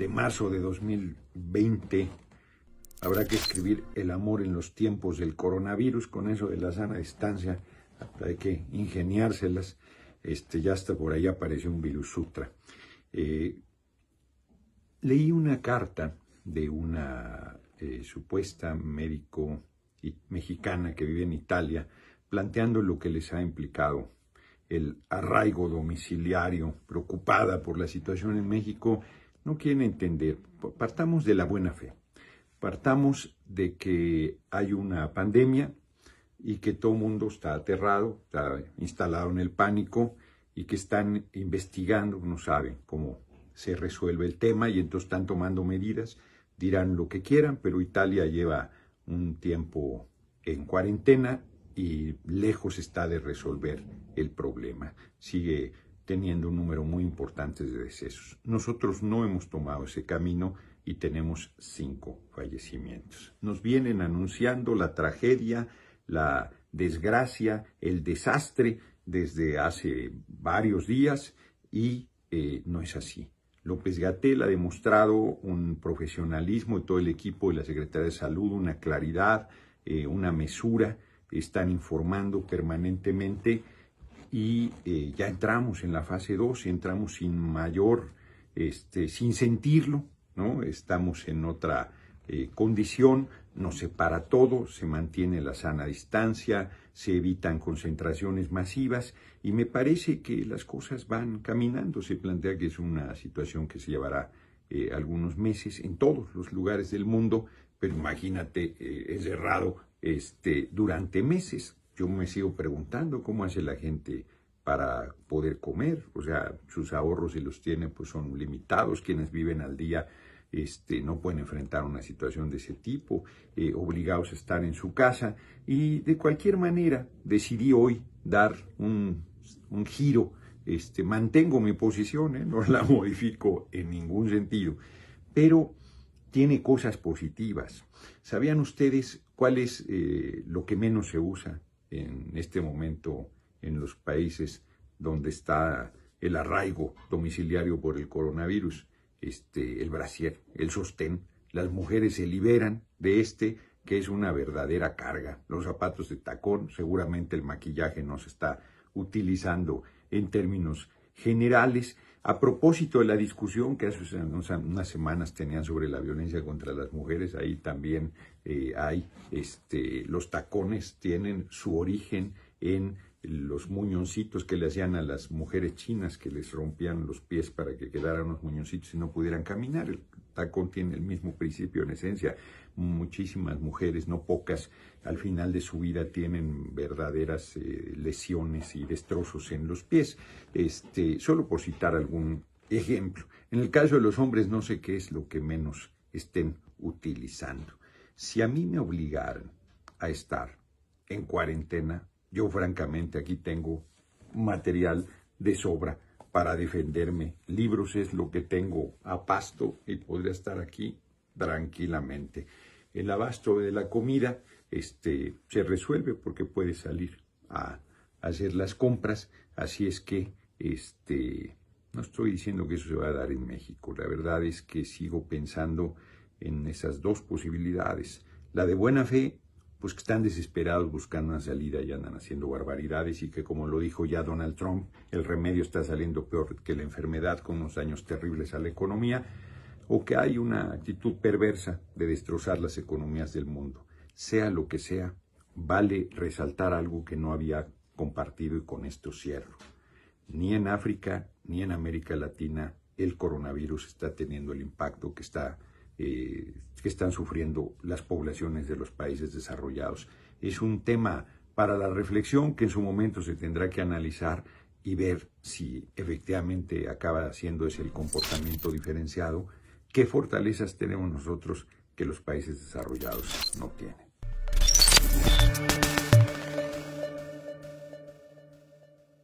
de marzo de 2020 habrá que escribir El amor en los tiempos del coronavirus, con eso de la sana distancia, hay que ingeniárselas. Este, ya hasta por ahí apareció un virus sutra. Eh, leí una carta de una eh, supuesta médico mexicana que vive en Italia, planteando lo que les ha implicado el arraigo domiciliario, preocupada por la situación en México no quieren entender. Partamos de la buena fe. Partamos de que hay una pandemia y que todo el mundo está aterrado, está instalado en el pánico y que están investigando, no saben cómo se resuelve el tema y entonces están tomando medidas, dirán lo que quieran, pero Italia lleva un tiempo en cuarentena y lejos está de resolver el problema. Sigue teniendo un número muy importante de decesos. Nosotros no hemos tomado ese camino y tenemos cinco fallecimientos. Nos vienen anunciando la tragedia, la desgracia, el desastre desde hace varios días y eh, no es así. López Gatel ha demostrado un profesionalismo y todo el equipo de la Secretaría de Salud, una claridad, eh, una mesura, están informando permanentemente y eh, ya entramos en la fase 2, entramos sin mayor, este, sin sentirlo, ¿no? Estamos en otra condición eh, condición, nos para todo, se mantiene la sana distancia, se evitan concentraciones masivas y me parece que las cosas van caminando. Se plantea que es una situación que se llevará eh, algunos meses en todos los lugares del mundo, pero imagínate es este, durante meses. Yo me sigo preguntando cómo hace la gente para poder comer, o sea, sus ahorros si los tiene pues son limitados, quienes viven al día este, no pueden enfrentar una situación de ese tipo, eh, obligados a estar en su casa y de cualquier manera decidí hoy dar un, giro, este, mantengo mi posición, eh, no la modifico en ningún sentido, pero tiene cosas positivas. ¿Sabían ustedes cuál es eh, lo que menos se usa en este momento en los países donde está el arraigo domiciliario por el coronavirus, este, el brasier, el sostén. Las mujeres se liberan de este, que es una verdadera carga. Los zapatos de tacón, seguramente el maquillaje no se está utilizando en términos generales a propósito de la discusión que hace unas semanas tenían sobre la violencia contra las mujeres, ahí también eh, hay, este, los tacones tienen su origen en los muñoncitos que le hacían a las mujeres chinas que les rompían los pies para que quedaran los muñoncitos y no pudieran caminar. Tacón tiene el mismo principio en esencia. Muchísimas mujeres, no pocas, al final de su vida tienen verdaderas eh, lesiones y destrozos en los pies. Este, solo por citar algún ejemplo. En el caso de los hombres, no sé qué es lo que menos estén utilizando. Si a mí me obligaran a estar en cuarentena, yo francamente aquí tengo material de sobra para defenderme. Libros es lo que tengo a pasto y podría estar aquí tranquilamente. El abasto de la comida este, se resuelve porque puede salir a hacer las compras, así es que este, no estoy diciendo que eso se va a dar en México, la verdad es que sigo pensando en esas dos posibilidades, la de buena fe pues que están desesperados buscando una salida y andan haciendo barbaridades y que como lo dijo ya Donald Trump, el remedio está saliendo peor que la enfermedad con unos daños terribles a la economía o que hay una actitud perversa de destrozar las economías del mundo. Sea lo que sea, vale resaltar algo que no había compartido y con esto cierro. Ni en África ni en América Latina el coronavirus está teniendo el impacto que está eh, que están sufriendo las poblaciones de los países desarrollados. Es un tema para la reflexión que en su momento se tendrá que analizar y ver si efectivamente acaba siendo ese el comportamiento diferenciado, qué fortalezas tenemos nosotros que los países desarrollados no tienen.